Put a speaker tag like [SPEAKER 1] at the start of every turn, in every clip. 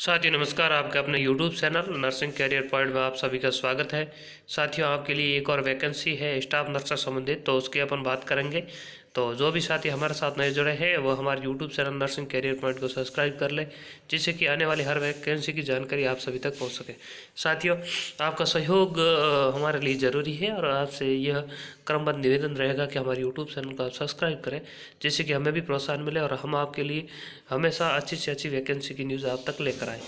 [SPEAKER 1] साथियों नमस्कार आपके अपने YouTube channel nursing career point में आप सभी का स्वागत है साथियों आपके लिए एक और वैकेंसी है स्टाफ नर्स से संबंधित तो उसकी अपन बात करेंगे तो जो भी साथी हमारे साथ नए जुड़े हैं वो हमारे YouTube channel nursing career point को सब्सक्राइब कर लें जिससे कि आने वाली हर वैकेंसी की जानकारी आप सभी तक पहुँच सके साथियों आपका सहयोग हमारे लिए ज़रूरी है और आपसे यह क्रमबद्ध निवेदन रहेगा कि हमारे यूट्यूब चैनल को आप सब्सक्राइब करें जिससे कि हमें भी प्रोत्साहन मिले और हम आपके लिए हमेशा अच्छी से अच्छी वैकेंसी की न्यूज़ आप तक लेकर आएँ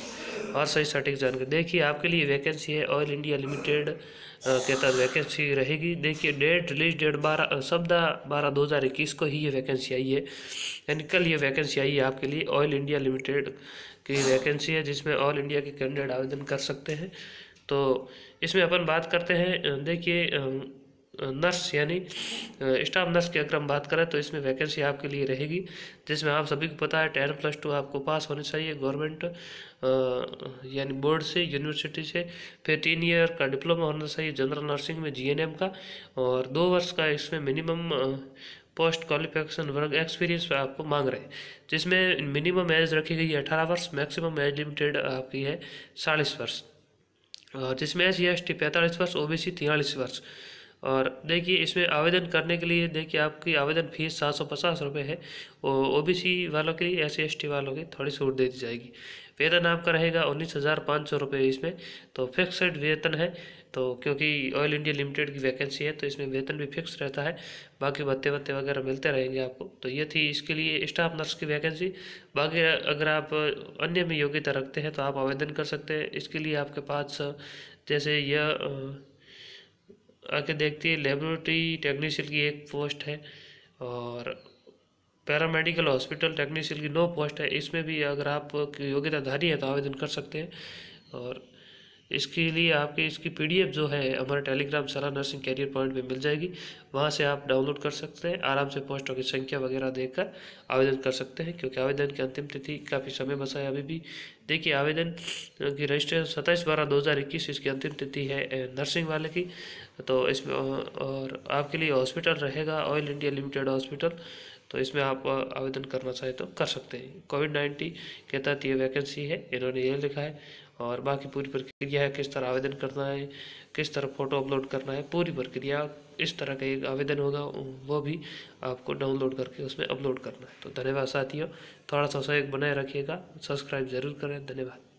[SPEAKER 1] और सही सटीक जानकारी देखिए आपके लिए वैकेंसी है ऑयल इंडिया लिमिटेड के तहत वैकेंसी रहेगी देखिए डेट रिलीज डेट बारह सप्ताह बारह दो हज़ार इक्कीस को ही ये वैकेंसी आई है यानी कल ये वैकेंसी आई है आपके लिए ऑयल इंडिया लिमिटेड की वैकेंसी है जिसमें ऑल इंडिया के कैंडिडेट आवेदन कर सकते हैं तो इसमें अपन बात करते हैं देखिए नर्स यानी स्टाफ नर्स की अगर हम बात करें तो इसमें वैकेंसी आपके लिए रहेगी जिसमें आप सभी को पता है टेन प्लस टू आपको पास होनी चाहिए गवर्नमेंट यानी बोर्ड से यूनिवर्सिटी से फिर तीन ईयर का डिप्लोमा होना चाहिए जनरल नर्सिंग में जीएनएम का और दो वर्ष का इसमें minimum post qualification work experience आपको मांग रहे हैं जिसमें मिनिमम एज रखी गई है अठारह वर्ष मैक्सिमम एज लिमिटेड आपकी है चालीस वर्ष और जिसमें एस सी एस टी पैंतालीस वर्ष ओ बी सी तिरालीस वर्ष और देखिए इसमें आवेदन करने के लिए देखिए आपकी आवेदन फ़ीस सात सौ पचास रुपये है और ओ बी सी वालों के लिए एस सी वालों की थोड़ी छूट दे दी जाएगी वेतन आपका रहेगा उन्नीस हज़ार पाँच सौ रुपये इसमें तो फिक्सड वेतन है तो क्योंकि ऑयल इंडिया लिमिटेड की वैकेंसी है तो इसमें वेतन भी फिक्स रहता है बाकी भत्ते वत्ते वगैरह मिलते रहेंगे आपको तो ये थी इसके लिए स्टाफ नर्स की वैकेंसी बाकी अगर आप अन्य में योग्यता रखते हैं तो आप आवेदन कर सकते हैं इसके लिए आपके पास जैसे यह आके देखती है लेबोरेटरी टेक्नीशियन की एक पोस्ट है और पैरामेडिकल हॉस्पिटल टेक्नीशियन की नौ पोस्ट है इसमें भी अगर आप योग्यताधारी है तो आवेदन कर सकते हैं और इसके लिए आपके इसकी पीडीएफ जो है हमारे टेलीग्राम सलाह नर्सिंग कैरियर पॉइंट में मिल जाएगी वहाँ से आप डाउनलोड कर सकते हैं आराम से पोस्टों की संख्या वगैरह देखकर आवेदन कर सकते हैं क्योंकि आवेदन की अंतिम तिथि काफ़ी समय बसा है अभी भी देखिए आवेदन की रजिस्ट्रेशन सत्ताईस बारह दो हज़ार इक्कीस इसकी अंतिम तिथि है नर्सिंग वाले की तो इसमें और आपके लिए हॉस्पिटल रहेगा ऑयल इंडिया लिमिटेड हॉस्पिटल तो इसमें आप आवेदन करना चाहें तो कर सकते हैं कोविड नाइन्टीन के तहत ये वैकेंसी है इन्होंने ये लिखा है और बाकी पूरी प्रक्रिया है किस तरह आवेदन करना है किस तरह फ़ोटो अपलोड करना है पूरी प्रक्रिया इस तरह का एक आवेदन होगा वो भी आपको डाउनलोड करके उसमें अपलोड करना है तो धन्यवाद साथियों थोड़ा सा सहयोग बनाए रखिएगा सब्सक्राइब ज़रूर करें धन्यवाद